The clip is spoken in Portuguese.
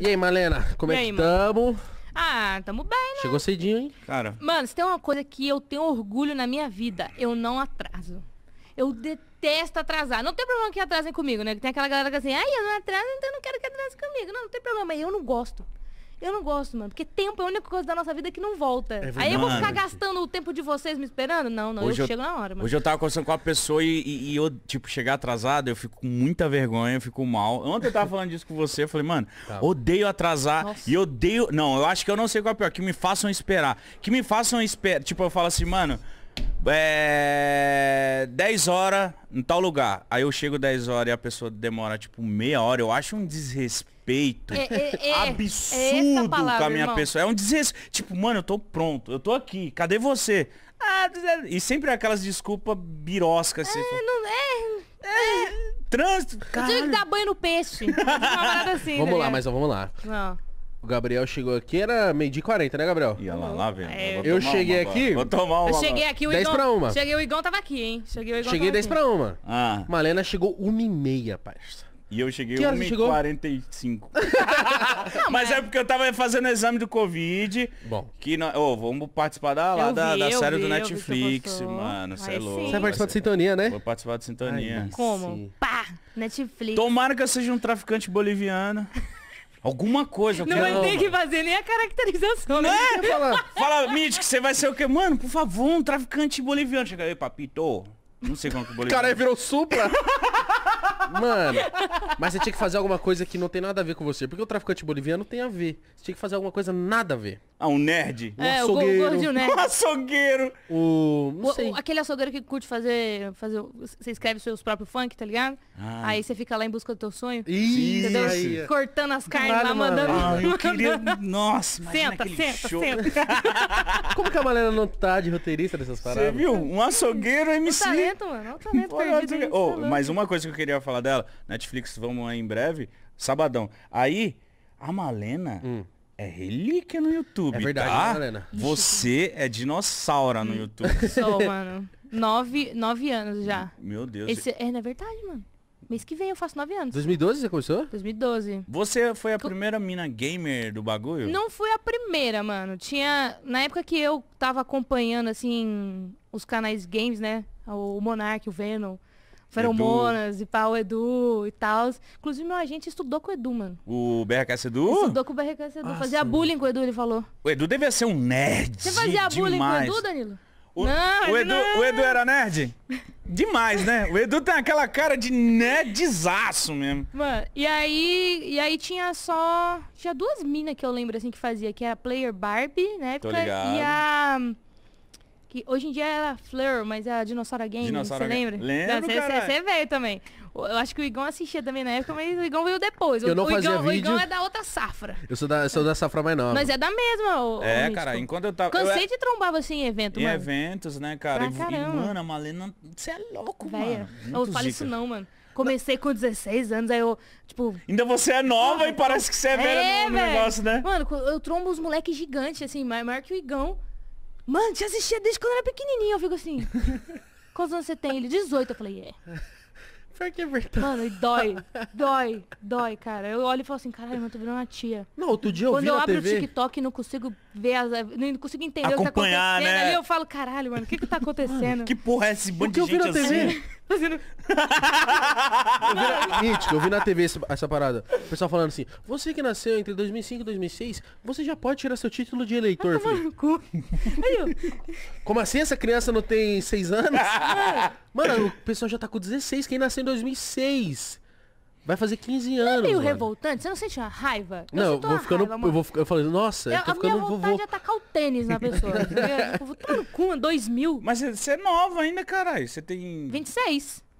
E aí, Malena, como E é aí, que estamos? Ah, tamo bem, né? Chegou cedinho, hein? Cara, Mano, se tem uma coisa que eu tenho orgulho na minha vida, eu não atraso. Eu detesto atrasar. Não tem problema que atrasem comigo, né? Tem aquela galera que é assim, ai, eu não atraso, então eu não quero que atrasem comigo. Não, não tem problema, eu não gosto. Eu não gosto, mano. Porque tempo é a única coisa da nossa vida que não volta. É Aí eu vou ficar gastando o tempo de vocês me esperando? Não, não. Hoje eu, eu chego na hora, mano. Hoje eu tava conversando com a pessoa e, e, eu, tipo, chegar atrasado, eu fico com muita vergonha, eu fico mal. Ontem eu tava falando disso com você, eu falei, mano, tá. odeio atrasar nossa. e odeio... Não, eu acho que eu não sei qual é pior. Que me façam esperar. Que me façam esperar. Tipo, eu falo assim, mano é, 10 horas em tal lugar. Aí eu chego 10 horas e a pessoa demora tipo meia hora. Eu acho um desrespeito é, é, é, é absurdo palavra, com a minha irmão. pessoa. É um desrespeito. Tipo, mano, eu tô pronto. Eu tô aqui. Cadê você? Ah, e sempre aquelas desculpas biroscas. Assim, é, tipo, não é. Trânsito. Eu que dar banho no peixe. Assim, vamos tá lá, mas vamos lá. Não. O Gabriel chegou aqui, era meio dia 40, né, Gabriel? Ia lá, lá, velho. Né? É, eu, eu cheguei uma, aqui. Vou tomar uma. Eu cheguei aqui, o 10 pra uma. Cheguei, o Igon tava aqui, hein? Cheguei, o Igão cheguei 10 aqui. pra uma. Ah. Malena chegou 1 e meia, parça. E eu cheguei 1h45. mas, mas é porque eu tava fazendo o exame do Covid. Bom. Que nós, oh, vamos participar da, lá, vi, da, da série vi, do Netflix, mano. Você é louco. Você vai participar de sintonia, né? Vou participar de sintonia. Ai, Como? Sim. Pá! Netflix. Tomara que eu seja um traficante boliviano. Alguma coisa. Não vai ter que fazer nem a caracterização, né? né? Fala, Mitch, que você vai ser o quê? Mano, por favor, um traficante boliviano. Chega aí, papito. Não sei como que boliviano. Cara, ele é. virou supra. Mano, mas você tinha que fazer alguma coisa que não tem nada a ver com você. Porque o traficante boliviano tem a ver. Você tinha que fazer alguma coisa nada a ver. Ah, um nerd. É, um é, açougueiro. o gordinho nerd. Um açougueiro. O... Não sei. O, aquele açougueiro que curte fazer, fazer... Você escreve seus próprios funk, tá ligado? Ah. Aí você fica lá em busca do teu sonho. Isso. Entendeu? Aí. É Cortando as carnes Caralho, lá, mano. mandando... Ah, eu queria... Nossa, Senta, senta, show. senta. Como que a Malena não tá de roteirista dessas paradas? Você viu? Um açougueiro MC. O talento, mano. O talento perdido. Oh, mas uma coisa que eu queria falar dela. Netflix, vamos aí em breve. Sabadão. Aí, a Malena... Hum é relíquia no YouTube, É verdade, tá? Né, você é dinossauro no YouTube. Sou, mano. Nove, nove anos já. Meu Deus. Esse, é, na é verdade, mano. Mês que vem eu faço nove anos. 2012 você começou? 2012. Você foi a primeira mina gamer do bagulho? Não fui a primeira, mano. Tinha. Na época que eu tava acompanhando, assim, os canais games, né? O Monark, o Venom. Feromonas Edu. e pau, Edu e tal. Inclusive, meu agente estudou com o Edu, mano. O BRKS Edu? estudou com o BRKS Edu. Ah, fazia sim. bullying com o Edu, ele falou. O Edu devia ser um nerd. Você fazia demais. bullying com o Edu, Danilo? O, não, o, Edu, não. o Edu era nerd? Demais, né? O Edu tem aquela cara de nerdzaço mesmo. Mano, e aí, e aí tinha só. Tinha duas minas que eu lembro assim que fazia, que era é Player Barbie, né? E a. Que hoje em dia era é Fleur, mas é a Dinossauro Game, Dinossauro você lembra? lembra? Lembro, Você veio também. Eu acho que o Igão assistia também na época, mas o Igão veio depois. O, Igon o, Igão, vídeo. o Igão é da outra safra. Eu sou da, eu sou da safra mais nova. Mas é da mesma, o, É, o cara, enquanto eu tava... Cansei eu, é de trombar assim em evento, em mano. eventos, né, cara? Pra e, e, mano, a Malena, você é louco, Véia. mano. Não falo isso não, mano. Comecei com 16 anos, aí eu, tipo... Ainda você é nova ah, e parece que você é, é velha no, no negócio, né? Mano, eu trombo os moleques gigantes, assim, maior que o Igão. Mano, te assistia desde quando eu era pequenininho. Eu fico assim. Quantos anos você tem? Ele, 18. Eu falei, é. Yeah. Pior que é verdade. Mano, e dói. Dói, dói, cara. Eu olho e falo assim, caralho, mano, eu tô virando uma tia. Não, outro dia eu Quando vi eu na abro TV... o TikTok e não consigo ver as. Eh, não consigo entender Acompanhar, o que tá acontecendo né? ali, eu falo, caralho, mano, o que que tá acontecendo? Mano, que porra é esse bando de gente eu vi na TV? Fazendo. eu vi na TV essa, essa parada. O pessoal falando assim, você que nasceu entre 2005 e 2006, você já pode tirar seu título de eleitor, filho. Como assim essa criança não tem seis anos? É. Mano, o pessoal já tá com 16, quem nasceu em 2006. Vai fazer 15 é anos. É meio revoltante? Você não sente uma raiva? Eu não, eu vou ficando. Raiva, eu, vou, eu falei, nossa, eu, eu tô ficando. minha vontade vovô. É de atacar o tênis na pessoa. eu vou tá no cu, 2000. Mas você é nova ainda, caralho. Você tem. 26.